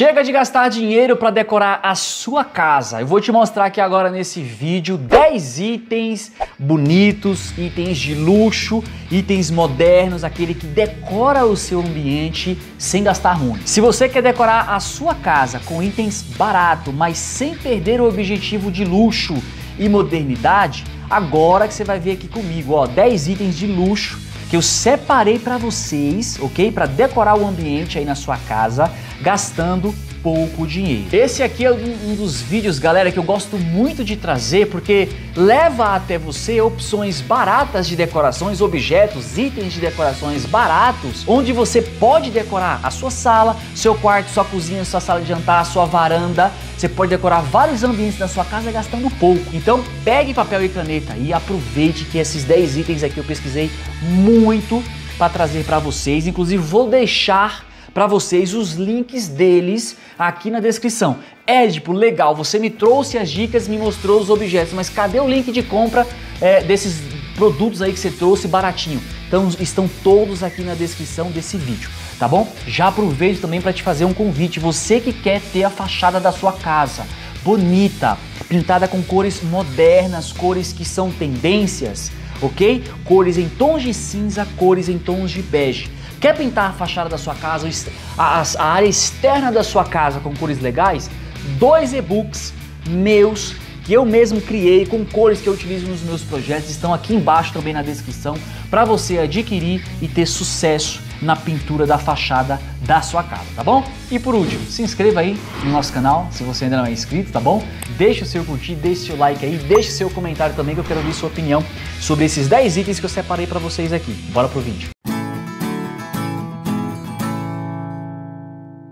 Chega de gastar dinheiro para decorar a sua casa. Eu vou te mostrar aqui agora nesse vídeo 10 itens bonitos, itens de luxo, itens modernos, aquele que decora o seu ambiente sem gastar muito. Se você quer decorar a sua casa com itens barato, mas sem perder o objetivo de luxo e modernidade, agora que você vai ver aqui comigo, ó, 10 itens de luxo que eu separei para vocês, ok? Para decorar o ambiente aí na sua casa, gastando pouco dinheiro. Esse aqui é um dos vídeos, galera, que eu gosto muito de trazer porque leva até você opções baratas de decorações, objetos, itens de decorações baratos, onde você pode decorar a sua sala, seu quarto, sua cozinha, sua sala de jantar, sua varanda, você pode decorar vários ambientes da sua casa gastando pouco. Então pegue papel e caneta e aproveite que esses 10 itens aqui eu pesquisei muito para trazer para vocês. Inclusive vou deixar para vocês os links deles aqui na descrição. Edipo, legal, você me trouxe as dicas, me mostrou os objetos, mas cadê o link de compra é, desses produtos aí que você trouxe baratinho? Então estão todos aqui na descrição desse vídeo tá bom? Já aproveito também para te fazer um convite. Você que quer ter a fachada da sua casa bonita, pintada com cores modernas, cores que são tendências, ok? Cores em tons de cinza, cores em tons de bege. Quer pintar a fachada da sua casa, a, a área externa da sua casa com cores legais? Dois e-books meus que eu mesmo criei com cores que eu utilizo nos meus projetos estão aqui embaixo também na descrição para você adquirir e ter sucesso na pintura da fachada da sua casa, tá bom? E por último, se inscreva aí no nosso canal, se você ainda não é inscrito, tá bom? Deixe o seu curtir, deixe seu like aí, deixe seu comentário também que eu quero ouvir sua opinião sobre esses 10 itens que eu separei para vocês aqui. Bora pro vídeo.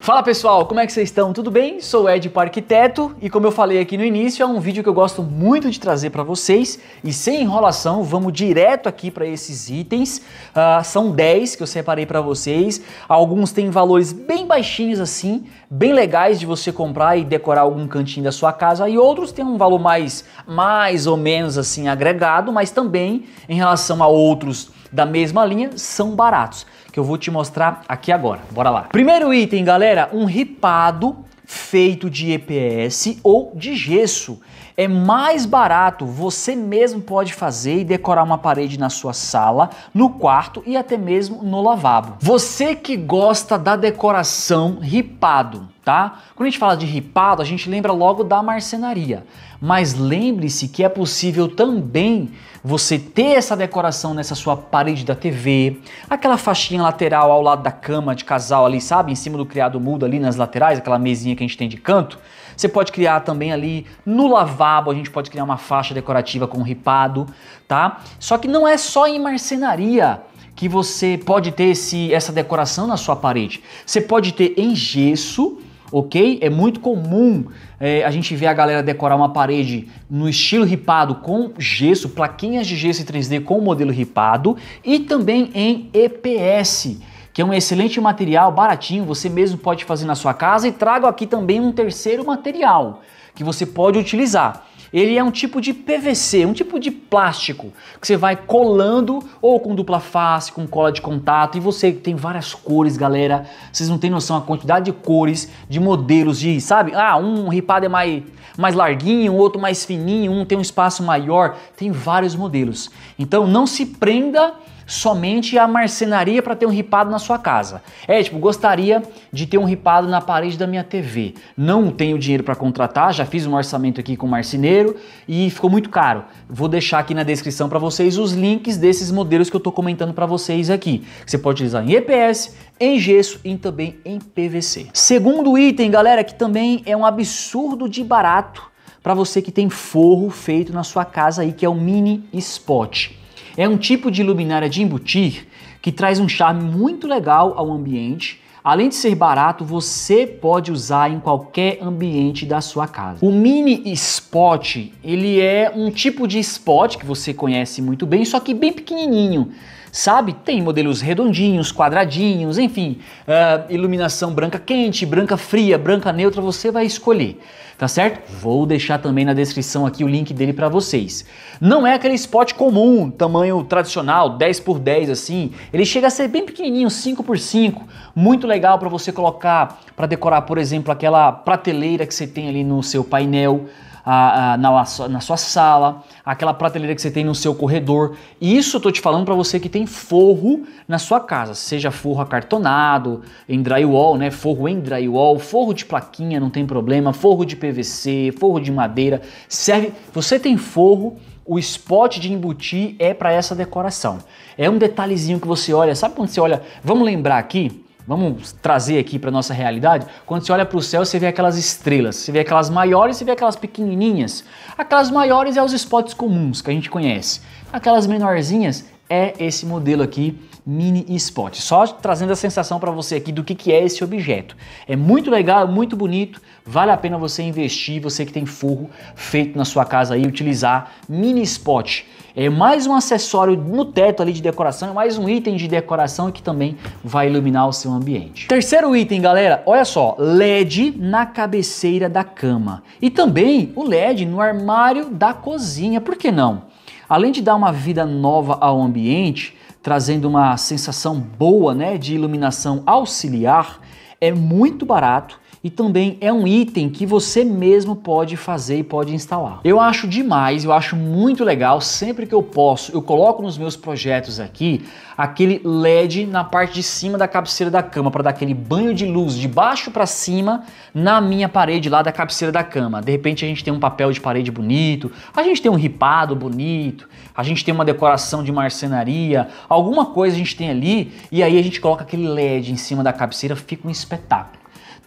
Fala pessoal, como é que vocês estão? Tudo bem? Sou Ed Parquiteto e como eu falei aqui no início, é um vídeo que eu gosto muito de trazer para vocês e sem enrolação, vamos direto aqui para esses itens. Uh, são 10 que eu separei para vocês, alguns têm valores bem baixinhos assim, bem legais de você comprar e decorar algum cantinho da sua casa e outros têm um valor mais, mais ou menos assim agregado, mas também em relação a outros da mesma linha, são baratos que eu vou te mostrar aqui agora. Bora lá. Primeiro item, galera, um ripado feito de EPS ou de gesso. É mais barato, você mesmo pode fazer e decorar uma parede na sua sala, no quarto e até mesmo no lavabo. Você que gosta da decoração ripado, tá? Quando a gente fala de ripado, a gente lembra logo da marcenaria. Mas lembre-se que é possível também você ter essa decoração nessa sua parede da TV, aquela faixinha lateral ao lado da cama de casal ali, sabe? Em cima do criado mudo ali nas laterais, aquela mesinha que a gente tem de canto. Você pode criar também ali no lavabo, a gente pode criar uma faixa decorativa com ripado, tá? Só que não é só em marcenaria que você pode ter esse, essa decoração na sua parede. Você pode ter em gesso, ok? É muito comum é, a gente ver a galera decorar uma parede no estilo ripado com gesso, plaquinhas de gesso em 3D com modelo ripado e também em EPS que é um excelente material, baratinho, você mesmo pode fazer na sua casa e trago aqui também um terceiro material que você pode utilizar. Ele é um tipo de PVC, um tipo de plástico que você vai colando ou com dupla face, com cola de contato e você tem várias cores, galera. Vocês não têm noção a quantidade de cores, de modelos, de sabe? Ah, um ripado é mais, mais larguinho, outro mais fininho, um tem um espaço maior. Tem vários modelos. Então não se prenda somente a marcenaria para ter um ripado na sua casa. É, tipo, gostaria de ter um ripado na parede da minha TV. Não tenho dinheiro para contratar, já fiz um orçamento aqui com o marceneiro e ficou muito caro. Vou deixar aqui na descrição para vocês os links desses modelos que eu estou comentando para vocês aqui. Você pode utilizar em EPS, em gesso e também em PVC. Segundo item, galera, que também é um absurdo de barato para você que tem forro feito na sua casa aí, que é o mini spot. É um tipo de luminária de embutir que traz um charme muito legal ao ambiente. Além de ser barato, você pode usar em qualquer ambiente da sua casa. O mini spot, ele é um tipo de spot que você conhece muito bem, só que bem pequenininho sabe? Tem modelos redondinhos, quadradinhos, enfim, uh, iluminação branca quente, branca fria, branca neutra, você vai escolher, tá certo? Vou deixar também na descrição aqui o link dele para vocês. Não é aquele spot comum, tamanho tradicional, 10 por 10 assim, ele chega a ser bem pequenininho, 5 por 5, muito legal para você colocar para decorar, por exemplo, aquela prateleira que você tem ali no seu painel, a, a, na, na sua sala, aquela prateleira que você tem no seu corredor. E isso eu tô te falando para você que tem forro na sua casa, seja forro acartonado, em drywall, né? Forro em drywall, forro de plaquinha, não tem problema, forro de PVC, forro de madeira, serve. Você tem forro o spot de embutir é para essa decoração. É um detalhezinho que você olha, sabe quando você olha, vamos lembrar aqui Vamos trazer aqui para nossa realidade? Quando você olha para o céu, você vê aquelas estrelas, você vê aquelas maiores, você vê aquelas pequenininhas. Aquelas maiores é os spots comuns que a gente conhece. Aquelas menorzinhas é esse modelo aqui mini spot. Só trazendo a sensação para você aqui do que, que é esse objeto. É muito legal, muito bonito, vale a pena você investir, você que tem forro feito na sua casa aí, utilizar mini spot. É mais um acessório no teto ali de decoração, é mais um item de decoração que também vai iluminar o seu ambiente. Terceiro item, galera, olha só, LED na cabeceira da cama. E também o LED no armário da cozinha, por que não? Além de dar uma vida nova ao ambiente, trazendo uma sensação boa né, de iluminação auxiliar, é muito barato e também é um item que você mesmo pode fazer e pode instalar. Eu acho demais, eu acho muito legal, sempre que eu posso, eu coloco nos meus projetos aqui aquele LED na parte de cima da cabeceira da cama para dar aquele banho de luz de baixo para cima na minha parede lá da cabeceira da cama. De repente a gente tem um papel de parede bonito, a gente tem um ripado bonito, a gente tem uma decoração de marcenaria, alguma coisa a gente tem ali e aí a gente coloca aquele LED em cima da cabeceira, fica um espetáculo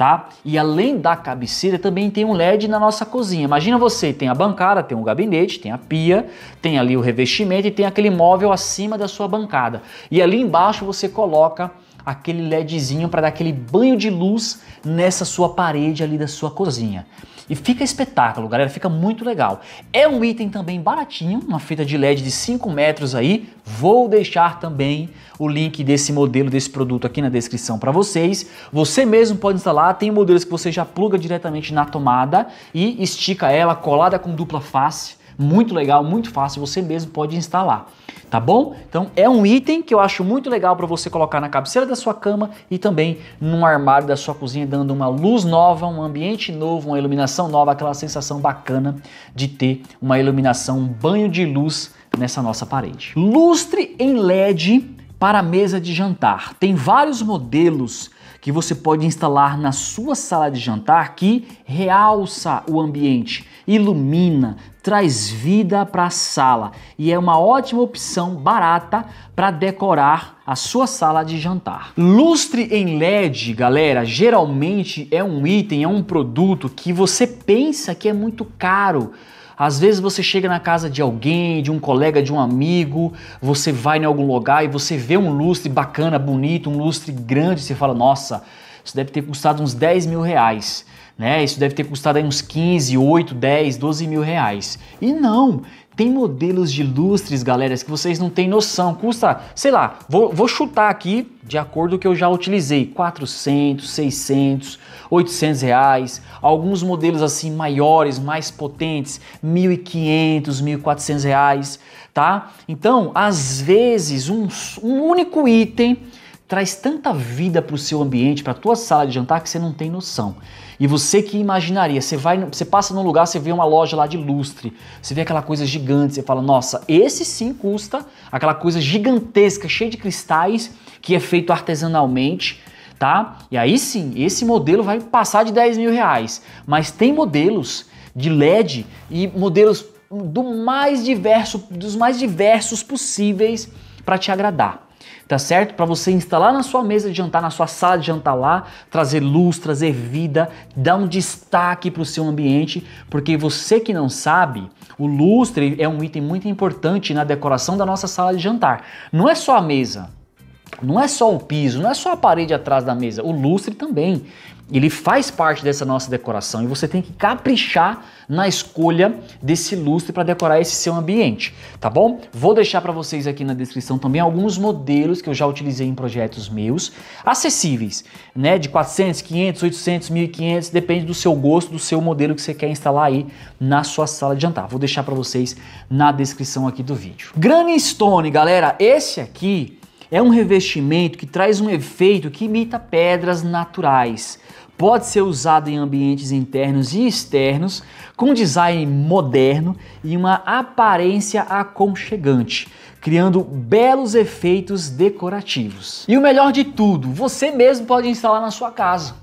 tá? E além da cabeceira, também tem um LED na nossa cozinha. Imagina você, tem a bancada, tem um gabinete, tem a pia, tem ali o revestimento e tem aquele móvel acima da sua bancada. E ali embaixo você coloca aquele LEDzinho para dar aquele banho de luz nessa sua parede ali da sua cozinha. E fica espetáculo, galera, fica muito legal. É um item também baratinho, uma fita de LED de 5 metros aí. Vou deixar também o link desse modelo, desse produto aqui na descrição para vocês. Você mesmo pode instalar, tem modelos que você já pluga diretamente na tomada e estica ela colada com dupla face muito legal, muito fácil, você mesmo pode instalar, tá bom? Então é um item que eu acho muito legal para você colocar na cabeceira da sua cama e também no armário da sua cozinha, dando uma luz nova, um ambiente novo, uma iluminação nova, aquela sensação bacana de ter uma iluminação, um banho de luz nessa nossa parede. Lustre em LED para a mesa de jantar. Tem vários modelos que você pode instalar na sua sala de jantar que realça o ambiente, ilumina, traz vida para a sala e é uma ótima opção barata para decorar a sua sala de jantar. Lustre em LED, galera, geralmente é um item, é um produto que você pensa que é muito caro às vezes você chega na casa de alguém, de um colega, de um amigo, você vai em algum lugar e você vê um lustre bacana, bonito, um lustre grande, você fala, nossa, isso deve ter custado uns 10 mil reais. Né? Isso deve ter custado uns 15, 8, 10, 12 mil reais. E não, tem modelos de lustres, galera, que vocês não têm noção. Custa, sei lá, vou, vou chutar aqui de acordo com o que eu já utilizei, 400, 600, 800 reais, alguns modelos assim maiores, mais potentes, 1.500, 1.400 reais, tá? Então, às vezes, um, um único item traz tanta vida para o seu ambiente, para a tua sala de jantar que você não tem noção. E você que imaginaria, você vai, você passa num lugar, você vê uma loja lá de lustre, você vê aquela coisa gigante, você fala, nossa, esse sim custa aquela coisa gigantesca, cheia de cristais, que é feito artesanalmente, tá? E aí sim, esse modelo vai passar de 10 mil reais, mas tem modelos de LED e modelos do mais diverso, dos mais diversos possíveis para te agradar tá certo? Para você instalar na sua mesa de jantar, na sua sala de jantar lá, trazer luz, trazer vida, dar um destaque para o seu ambiente, porque você que não sabe, o lustre é um item muito importante na decoração da nossa sala de jantar. Não é só a mesa, não é só o piso, não é só a parede atrás da mesa, o lustre também. Ele faz parte dessa nossa decoração e você tem que caprichar na escolha desse lustre para decorar esse seu ambiente, tá bom? Vou deixar para vocês aqui na descrição também alguns modelos que eu já utilizei em projetos meus, acessíveis, né, de 400, 500, 800, 1500, depende do seu gosto, do seu modelo que você quer instalar aí na sua sala de jantar. Vou deixar para vocês na descrição aqui do vídeo. Granny Stone, galera, esse aqui é um revestimento que traz um efeito que imita pedras naturais. Pode ser usado em ambientes internos e externos, com design moderno e uma aparência aconchegante, criando belos efeitos decorativos. E o melhor de tudo, você mesmo pode instalar na sua casa.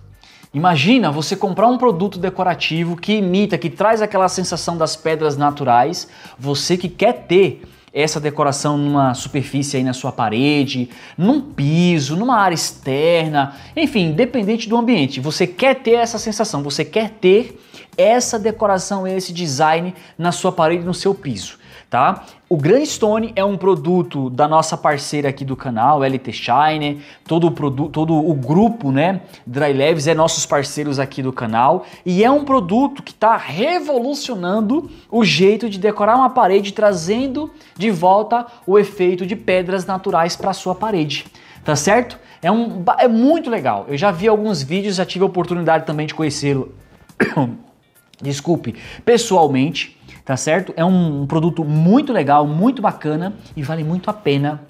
Imagina você comprar um produto decorativo que imita, que traz aquela sensação das pedras naturais, você que quer ter essa decoração numa superfície aí na sua parede, num piso, numa área externa, enfim, independente do ambiente. Você quer ter essa sensação, você quer ter essa decoração, esse design na sua parede, no seu piso, tá? O Grandstone é um produto da nossa parceira aqui do canal, LT Shine, todo o produto, todo o grupo, né, Dry Leves é nossos parceiros aqui do canal e é um produto que está revolucionando o jeito de decorar uma parede, trazendo de volta o efeito de pedras naturais para sua parede, tá certo? É, um, é muito legal. Eu já vi alguns vídeos, já tive a oportunidade também de conhecê-lo. desculpe, pessoalmente, tá certo? É um, um produto muito legal, muito bacana e vale muito a pena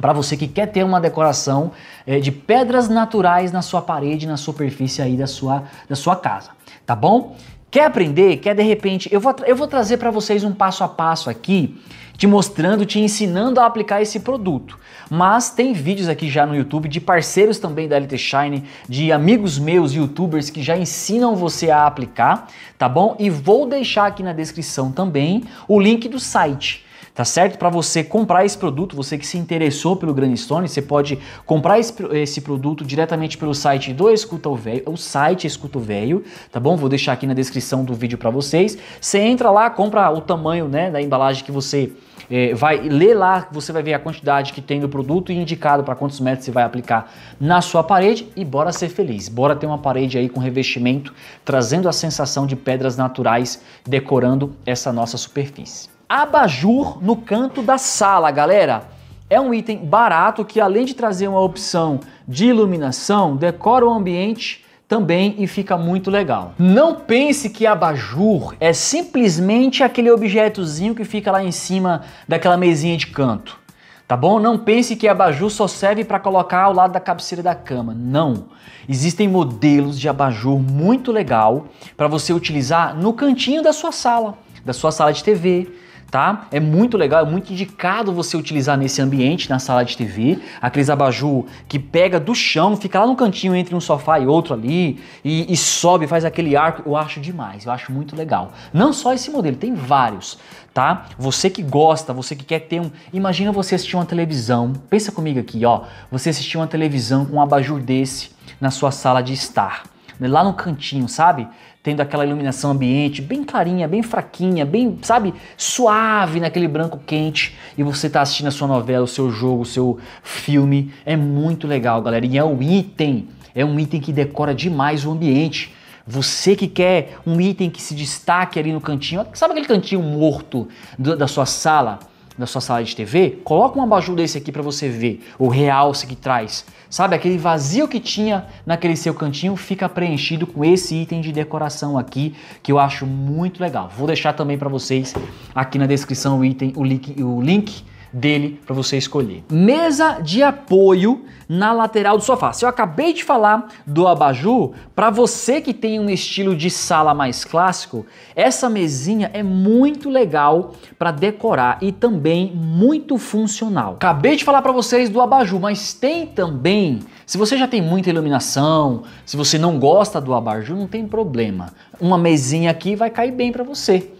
para você que quer ter uma decoração é, de pedras naturais na sua parede, na superfície aí da sua, da sua casa, tá bom? Quer aprender? Quer de repente? Eu vou, eu vou trazer para vocês um passo a passo aqui, te mostrando, te ensinando a aplicar esse produto. Mas tem vídeos aqui já no YouTube de parceiros também da LT Shine, de amigos meus youtubers que já ensinam você a aplicar, tá bom? E vou deixar aqui na descrição também o link do site tá certo? Para você comprar esse produto, você que se interessou pelo Granstone, você pode comprar esse, esse, produto diretamente pelo site do Escuta o Velho, o site Escuta o Velho, tá bom? Vou deixar aqui na descrição do vídeo para vocês. Você entra lá, compra o tamanho, né, da embalagem que você é, vai ler lá, você vai ver a quantidade que tem do produto e indicado para quantos metros você vai aplicar na sua parede e bora ser feliz. Bora ter uma parede aí com revestimento, trazendo a sensação de pedras naturais decorando essa nossa superfície abajur no canto da sala, galera. É um item barato que além de trazer uma opção de iluminação, decora o ambiente também e fica muito legal. Não pense que abajur é simplesmente aquele objetozinho que fica lá em cima daquela mesinha de canto. Tá bom? Não pense que abajur só serve para colocar ao lado da cabeceira da cama. Não. Existem modelos de abajur muito legal para você utilizar no cantinho da sua sala, da sua sala de TV, tá? É muito legal, é muito indicado você utilizar nesse ambiente, na sala de TV, aqueles abajur que pega do chão, fica lá no cantinho entre um sofá e outro ali, e, e sobe, faz aquele arco, eu acho demais, eu acho muito legal. Não só esse modelo, tem vários, tá? Você que gosta, você que quer ter um... Imagina você assistir uma televisão, pensa comigo aqui, ó, você assistir uma televisão com um abajur desse na sua sala de estar. Né, lá no cantinho, sabe? Tendo aquela iluminação ambiente bem clarinha, bem fraquinha, bem, sabe, suave naquele branco quente e você tá assistindo a sua novela, o seu jogo, o seu filme. É muito legal, galera. E é um item, é um item que decora demais o ambiente. Você que quer um item que se destaque ali no cantinho, sabe aquele cantinho morto da sua sala? na sua sala de TV, coloca um abajur desse aqui para você ver o realce que traz. Sabe, aquele vazio que tinha naquele seu cantinho fica preenchido com esse item de decoração aqui, que eu acho muito legal. Vou deixar também para vocês aqui na descrição o item, o link, o link dele para você escolher. Mesa de apoio na lateral do sofá. Se eu acabei de falar do abajur, para você que tem um estilo de sala mais clássico, essa mesinha é muito legal para decorar e também muito funcional. Acabei de falar para vocês do abajur, mas tem também, se você já tem muita iluminação, se você não gosta do abajur, não tem problema. Uma mesinha aqui vai cair bem para você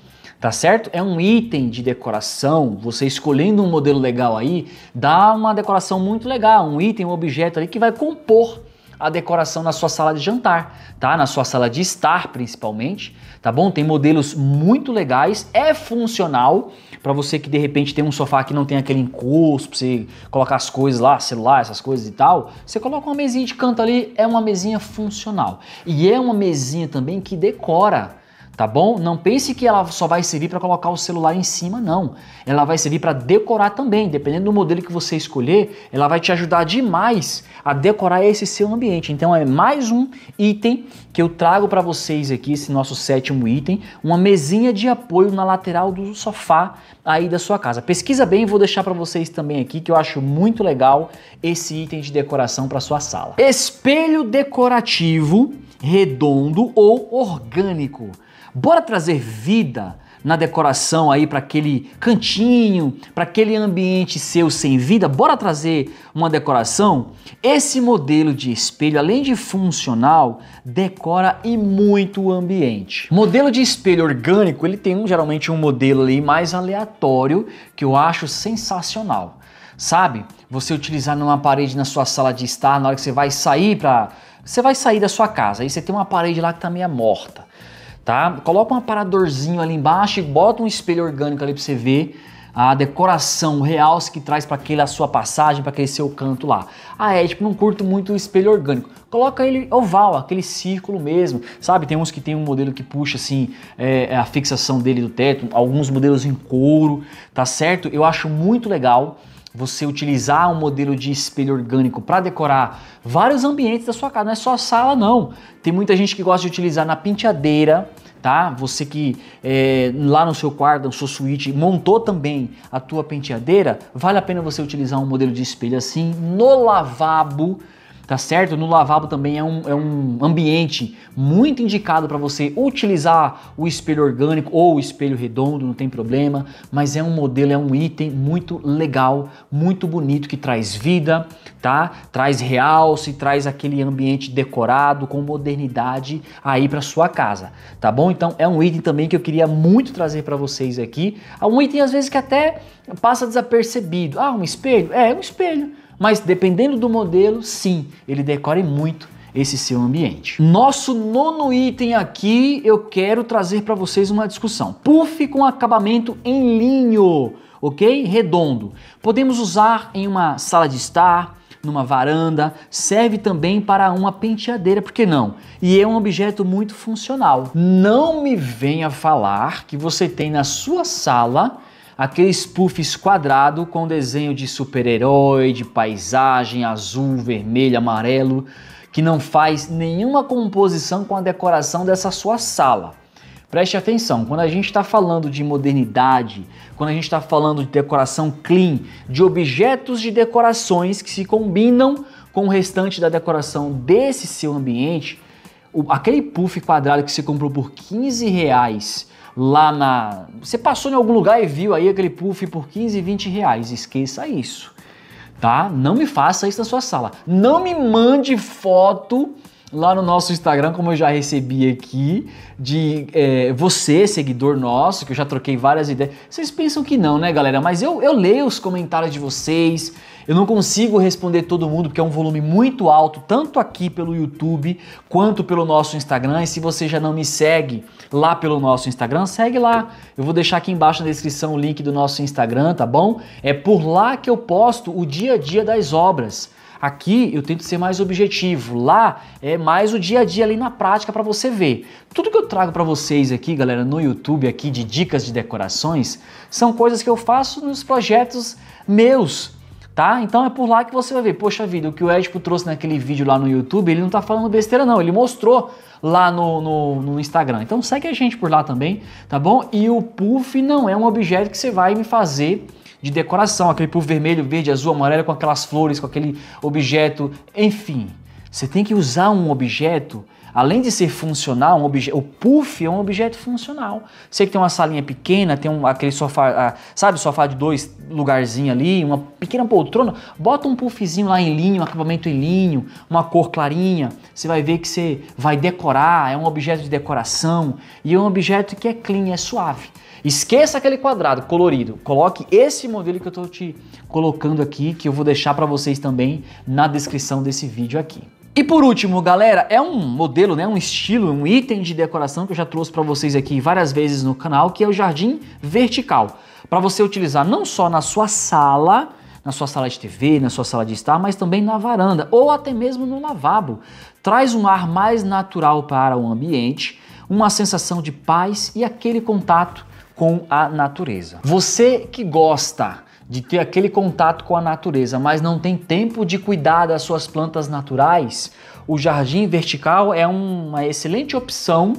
tá certo? É um item de decoração. Você escolhendo um modelo legal aí, dá uma decoração muito legal, um item, um objeto ali que vai compor a decoração na sua sala de jantar, tá? Na sua sala de estar, principalmente, tá bom? Tem modelos muito legais, é funcional para você que de repente tem um sofá que não tem aquele encosto, pra você colocar as coisas lá, celular, essas coisas e tal. Você coloca uma mesinha de canto ali, é uma mesinha funcional. E é uma mesinha também que decora tá bom? Não pense que ela só vai servir para colocar o celular em cima, não. Ela vai servir para decorar também, dependendo do modelo que você escolher, ela vai te ajudar demais a decorar esse seu ambiente. Então é mais um item que eu trago para vocês aqui, esse nosso sétimo item, uma mesinha de apoio na lateral do sofá aí da sua casa. Pesquisa bem, vou deixar para vocês também aqui que eu acho muito legal esse item de decoração para sua sala. Espelho decorativo redondo ou orgânico. Bora trazer vida na decoração aí para aquele cantinho, para aquele ambiente seu sem vida, bora trazer uma decoração? Esse modelo de espelho, além de funcional, decora e muito o ambiente. Modelo de espelho orgânico, ele tem um, geralmente um modelo ali mais aleatório que eu acho sensacional. Sabe? Você utilizar numa parede na sua sala de estar, na hora que você vai sair para você vai sair da sua casa, aí você tem uma parede lá que tá meio morta tá? Coloca um aparadorzinho ali embaixo e bota um espelho orgânico ali para você ver a decoração, o realce que traz para aquele a sua passagem, para aquele seu canto lá. Ah, é, tipo, não curto muito o espelho orgânico. Coloca ele oval, aquele círculo mesmo, sabe? Tem uns que tem um modelo que puxa assim é, é a fixação dele do teto, alguns modelos em couro, tá certo? Eu acho muito legal você utilizar um modelo de espelho orgânico para decorar vários ambientes da sua casa, não é só a sala não. Tem muita gente que gosta de utilizar na penteadeira, tá? Você que é, lá no seu quarto, na sua suíte, montou também a tua penteadeira, vale a pena você utilizar um modelo de espelho assim no lavabo, tá certo? No lavabo também é um, é um ambiente muito indicado para você utilizar o espelho orgânico ou o espelho redondo, não tem problema, mas é um modelo, é um item muito legal, muito bonito, que traz vida, tá? Traz realce, traz aquele ambiente decorado com modernidade aí para sua casa, tá bom? Então é um item também que eu queria muito trazer para vocês aqui, é um item às vezes que até passa desapercebido. Ah, um espelho? É, um espelho mas dependendo do modelo, sim, ele decore muito esse seu ambiente. Nosso nono item aqui, eu quero trazer para vocês uma discussão. Puff com acabamento em linho, ok? Redondo. Podemos usar em uma sala de estar, numa varanda, serve também para uma penteadeira, por que não? E é um objeto muito funcional. Não me venha falar que você tem na sua sala aqueles puffs quadrado com desenho de super-herói, de paisagem azul, vermelho, amarelo, que não faz nenhuma composição com a decoração dessa sua sala. Preste atenção, quando a gente está falando de modernidade, quando a gente está falando de decoração clean, de objetos de decorações que se combinam com o restante da decoração desse seu ambiente, o, aquele puff quadrado que você comprou por 15 reais lá na. Você passou em algum lugar e viu aí aquele puff por 15, 20 reais. Esqueça isso. Tá? Não me faça isso na sua sala. Não me mande foto lá no nosso Instagram, como eu já recebi aqui, de é, você, seguidor nosso, que eu já troquei várias ideias. Vocês pensam que não, né, galera? Mas eu, eu leio os comentários de vocês, eu não consigo responder todo mundo porque é um volume muito alto, tanto aqui pelo YouTube quanto pelo nosso Instagram. E se você já não me segue lá pelo nosso Instagram, segue lá. Eu vou deixar aqui embaixo na descrição o link do nosso Instagram, tá bom? É por lá que eu posto o dia a dia das obras. Aqui eu tento ser mais objetivo, lá é mais o dia a dia ali na prática para você ver. Tudo que eu trago para vocês aqui, galera, no YouTube aqui de dicas de decorações, são coisas que eu faço nos projetos meus, tá? Então é por lá que você vai ver, poxa vida, o que o Edipo trouxe naquele vídeo lá no YouTube, ele não tá falando besteira não, ele mostrou lá no, no, no, Instagram. Então segue a gente por lá também, tá bom? E o puff não é um objeto que você vai me fazer de decoração, aquele pulo vermelho, verde, azul, amarelo com aquelas flores, com aquele objeto, enfim. Você tem que usar um objeto, além de ser funcional, um o puff é um objeto funcional. Você que tem uma salinha pequena, tem um, aquele sofá, ah, sabe, sofá de dois lugarzinho ali, uma pequena poltrona, bota um puffzinho lá em linho, um acabamento em linho, uma cor clarinha, você vai ver que você vai decorar, é um objeto de decoração e é um objeto que é clean, é suave. Esqueça aquele quadrado colorido, coloque esse modelo que eu estou te colocando aqui, que eu vou deixar para vocês também na descrição desse vídeo aqui. E por último, galera, é um modelo, né, um estilo, um item de decoração que eu já trouxe para vocês aqui várias vezes no canal, que é o jardim vertical, para você utilizar não só na sua sala, na sua sala de TV, na sua sala de estar, mas também na varanda ou até mesmo no lavabo. Traz um ar mais natural para o ambiente, uma sensação de paz e aquele contato com a natureza. Você que gosta de ter aquele contato com a natureza, mas não tem tempo de cuidar das suas plantas naturais, o jardim vertical é uma excelente opção,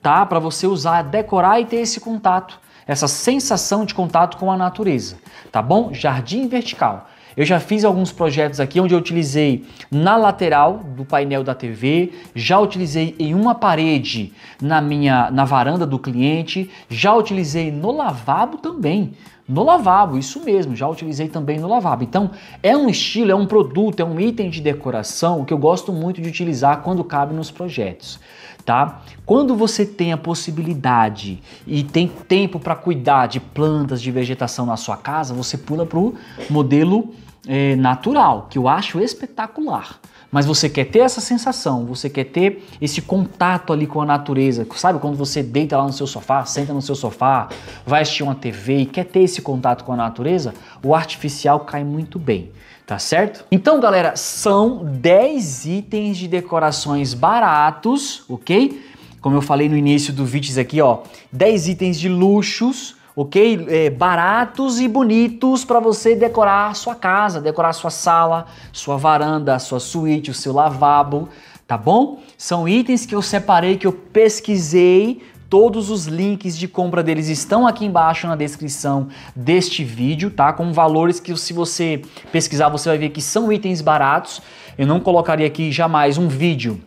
tá, para você usar, decorar e ter esse contato, essa sensação de contato com a natureza, tá bom? Jardim vertical. Eu já fiz alguns projetos aqui onde eu utilizei na lateral do painel da TV, já utilizei em uma parede na minha na varanda do cliente, já utilizei no lavabo também. No lavabo, isso mesmo, já utilizei também no lavabo. Então, é um estilo, é um produto, é um item de decoração que eu gosto muito de utilizar quando cabe nos projetos tá? Quando você tem a possibilidade e tem tempo para cuidar de plantas, de vegetação na sua casa, você pula para o modelo eh, natural, que eu acho espetacular. Mas você quer ter essa sensação, você quer ter esse contato ali com a natureza. Sabe quando você deita lá no seu sofá, senta no seu sofá, vai assistir uma TV e quer ter esse contato com a natureza? O artificial cai muito bem, tá certo? Então, galera, são 10 itens de decorações baratos, ok? Como eu falei no início do vídeo aqui, ó, 10 itens de luxos ok? É, baratos e bonitos para você decorar sua casa, decorar sua sala, sua varanda, sua suíte, o seu lavabo, tá bom? São itens que eu separei, que eu pesquisei. Todos os links de compra deles estão aqui embaixo na descrição deste vídeo, tá? Com valores que, se você pesquisar, você vai ver que são itens baratos. Eu não colocaria aqui jamais um vídeo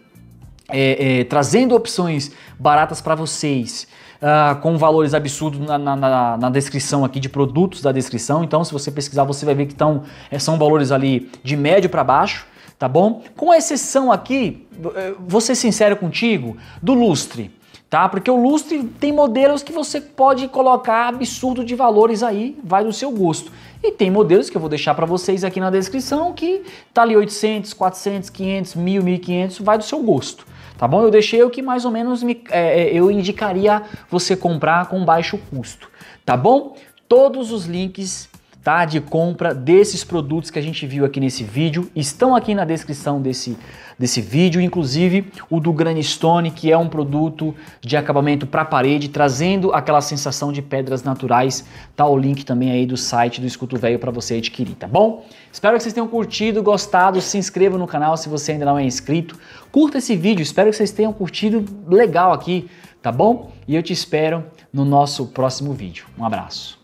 é, é, trazendo opções baratas para vocês uh, com valores absurdos na, na, na, na, descrição aqui, de produtos da descrição. Então, se você pesquisar, você vai ver que tão, eh, são valores ali de médio para baixo, tá bom? Com exceção aqui, eh, vou ser sincero contigo, do lustre. Tá? Porque o lustre tem modelos que você pode colocar absurdo de valores aí, vai do seu gosto. E tem modelos que eu vou deixar para vocês aqui na descrição que tá ali 800, 400, 500, 1000, 1500, vai do seu gosto tá bom? Eu deixei o que mais ou menos me, é, é, eu indicaria você comprar com baixo custo, tá bom? Todos os links tá? de compra desses produtos que a gente viu aqui nesse vídeo. Estão aqui na descrição desse, desse vídeo, inclusive o do Granistone, que é um produto de acabamento para parede, trazendo aquela sensação de pedras naturais. Tá o link também aí do site do Escuto Velho para você adquirir, tá bom? Espero que vocês tenham curtido, gostado, se inscreva no canal se você ainda não é inscrito. Curta esse vídeo, espero que vocês tenham curtido legal aqui, tá bom? E eu te espero no nosso próximo vídeo. Um abraço.